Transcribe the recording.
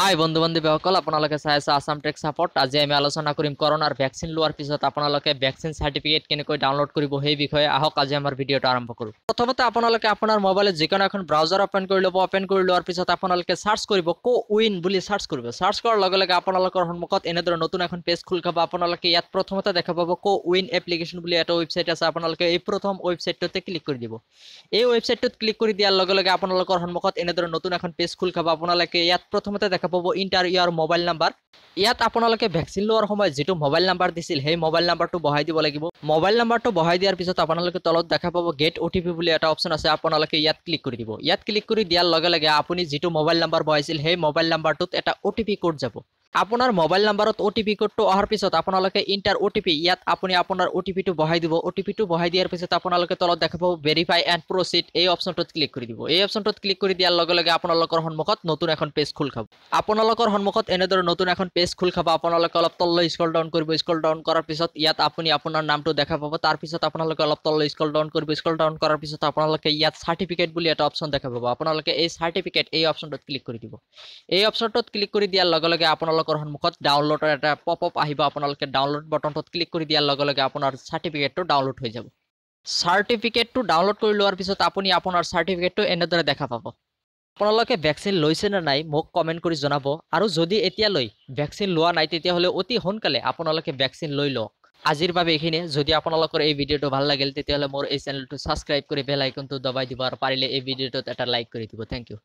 high বন্ধু বান্ধৱীসকল আপোনালোকে চাই আছে আসাম টেক সাপোর্ট আজি আমি আলোচনা কৰিম করোনার ভেকচিন লোৱাৰ পিছত আপোনালোকে ভেকচিন চাৰ্টিফিকেট কেনেকৈ ডাউনলোড কৰিব সেই বিষয়ে আহক আজি আমাৰ ভিডিঅ'টো আৰম্ভ কৰোঁ প্ৰথমতে আপোনালোকে আপোনাৰ মোবাইলত যিকোনো এখন ব্ৰাউজাৰ অ'পেন কৰি ল'ব অ'পেন কৰি লোৱাৰ পিছত আপোনালোকে সার্চ করব কো উইন বুলি সার্চ কৰিব চাৰ্চ কৰাৰ লগে লগে আপোনালোকৰ সন্মুখত এনেদৰে নতুন এখন পেজ খোল খাব আপোনালোকে ইয়াত প্ৰথমতে দেখা পাব কো উইন এপ্লিকেশন বুলি এটা ৱেবছাইট আছে আপোনালোকে এই প্ৰথম ৱেবছাইটটোতে ক্লিক কৰি দিব এই ৱেবছাইটটোত ক্লিক কৰি দিয়াৰ লগে লগে আপোনালোকৰ সন্মুখত এনেদৰে নতুন এখন পেজ খোল খাব আপোনালোকে ইয়াত প্ৰথমতে দেখা দেখা পাব ইণ্টাৰ ইয়াৰ মোবাইল নাম্বাৰ ইয়াত আপোনালোকে ভেকচিন লোৱাৰ সময়ত যিটো মোবাইল নাম্বাৰ দিছিল সেই মোবাইল নাম্বাৰটো বহাই দিব লাগিব মোবাইল নাম্বাৰটো বহাই দিয়াৰ পিছত আপোনালোকে তলত দেখা পাব গেট অ' টি পি বুলি এটা অপশ্যন আছে আপোনালোকে ইয়াত ক্লিক কৰি দিব ইয়াত ক্লিক কৰি দিয়াৰ লগে লগে আপুনি যিটো মোবাইল নাম্বাৰ বহাইছিল সেই মোবাইল নাম্বাৰটোত এটা অ' টি পি কোড যাব আপোনাৰ মোবাইল নাম্বাৰত অ' টি পি কোডটো অহাৰ পিছত আপোনালোকে ইণ্টাৰ অ' টি পি ইয়াত আপুনি আপোনাৰ অ' টি পিটো বহাই দিব অ' টি পিটো বহাই দিয়াৰ পিছত আপোনালোকে তলত দেখা পাব ভেৰিফাই এণ্ড প্ৰচিড এই অপশ্যনটোত ক্লিক কৰি দিব এই অপশ্যনটোত ক্লিক কৰি দিয়াৰ লগে লগে আপোনালোকৰ সন্মুখত নতুন এখন পেজ খোল খাব আপোনালোকৰ সন্মুখত এনেদৰে নতুন এখন পেজ খোল খাব আপোনালোকে অলপ তললৈ স্কল ডাউন কৰিব স্কল ডাউন কৰাৰ পিছত ইয়াত আপুনি আপোনাৰ নামটো দেখা পাব তাৰপিছত আপোনালোকে অলপ তললৈ স্কল ডাউন কৰিব স্কল ডাউন কৰাৰ পিছত আপোনালোকে ইয়াত চাৰ্টিফিকেট বুলি এটা অপশ্যন দেখা পাব আপোনালোকে এই চাৰ্টিফিকেট এই অপশ্যনটোত ক্লিক কৰি দিব এই অপশ্যনটোত ক্লিক কৰি দিয়াৰ লগে লগে আপোনালোকে আপোনালোকৰ সন্মুখত ডাউনলোডৰ এটা পপ আপ আহিব আপোনালোকে ডাউনলোড বটনটোত ক্লিক কৰি দিয়াৰ লগে লগে আপোনাৰ ডাউনলোড হৈ যাব চাৰ্টিফিকেটটো ডাউনলোড কৰি লোৱাৰ পিছত আপুনি আপোনাৰ চাৰ্টিফিকেটটো এনেদৰে দেখা পাব আপোনালোকে ভেকচিন লৈছে নে নাই মোক কমেণ্ট কৰি জনাব আৰু যদি এতিয়ালৈ ভেকচিন লোৱা নাই তেতিয়াহ'লে অতি সোনকালে আপোনালোকে ভেকচিন লৈ লওক আজিৰ বাবে এইখিনি যদি আপোনালোকৰ এই ভিডিঅ'টো ভাল লাগিল তেতিয়াহ'লে মোৰ এই চেনেলটো ছাবস্ক্ৰাইব কৰি বেল আইকনটো দবাই দিব আৰু পাৰিলে এই ভিডিঅ'টোত এটা লাইক কৰি দিব থেংক ইউ